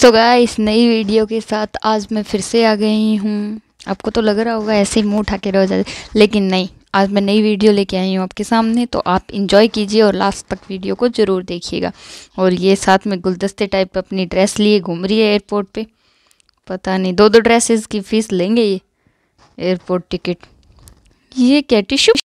सो so guys नई video के साथ आज मैं फिर से आ गई हूँ आपको तो लग रहा होगा ऐसे ही मुँह उठा के रह जाते लेकिन नहीं आज मैं नई वीडियो लेके आई हूँ आपके सामने तो आप इन्जॉय कीजिए और लास्ट तक वीडियो को ज़रूर देखिएगा और ये साथ में गुलदस्ते टाइप अपनी ड्रेस लिए घूम रही है एयरपोर्ट पर पता नहीं दो दो ड्रेसेस की फ़ीस लेंगे ये एयरपोर्ट टिकट ये क्या टिश्यू